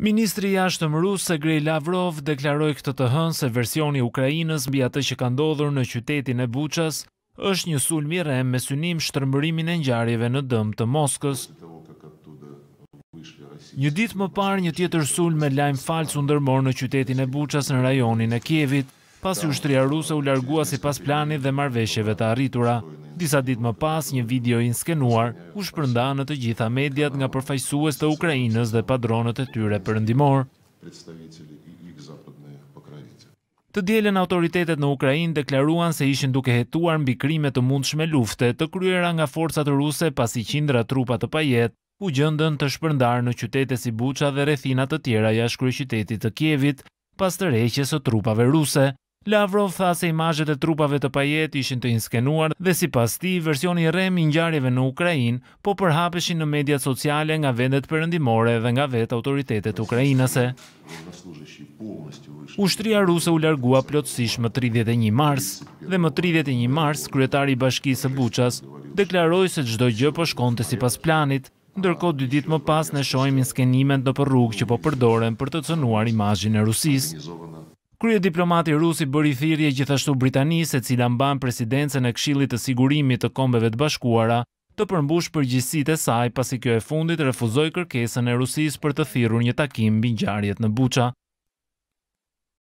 Ministri jashtë më rusë se Grej Lavrov deklaroj këtë të hënë se versioni Ukrajinës mbi atë që ka ndodhur në qytetin e Buqas është një sulmi rem me synim shtërmërimin e njarjeve në dëmë të Moskës. Një ditë më parë një tjetër sul me lajmë falcë undërmor në qytetin e Buqas në rajonin e Kjevit, pasi ushtria ruse u largua si pas plani dhe marveshjeve të arritura disa ditë më pas një video inskenuar u shpërnda në të gjitha mediat nga përfajsues të Ukrajinës dhe padronët e tyre përëndimor. Të djelen autoritetet në Ukrajinë deklaruan se ishin duke hetuar mbi krime të mundshme lufte të kryera nga forcat ruse pasi qindra trupat të pajet, u gjëndën të shpërndarë në qytete si Buqa dhe rethinat të tjera jashkry qytetit të Kjevit pas të reqes të trupave ruse. Lavrov tha se imazhet e trupave të pajet ishin të inskenuar dhe sipas ti, versioni i rrem i ngjarjeve në Ukrainë po përhapeshin në mediat sociale nga vendet perëndimore dhe nga vetë autoritetet ukrainase. Ushtria ruse u largua plotësisht më 31 mars dhe më 31 mars kryetari i bashkisë së Buças deklaroi se çdo gjë po shkonte sipas planit, ndërkohë dy ditë më pas ne shohim inskenimet në rrugë që po përdoren për të cënuar imazhin e Rusisë. Krye diplomati rusi bëri thirje gjithashtu Britanisë, e cila mban presidencën e Këshillit të Sigurimit të Kombeve të Bashkuara, të përmbush përgjegjësitë e saj pasi kjo e fundit refuzoi kërkesën e Rusisë për të thirrur një takim mbi ngjarjet në Buça.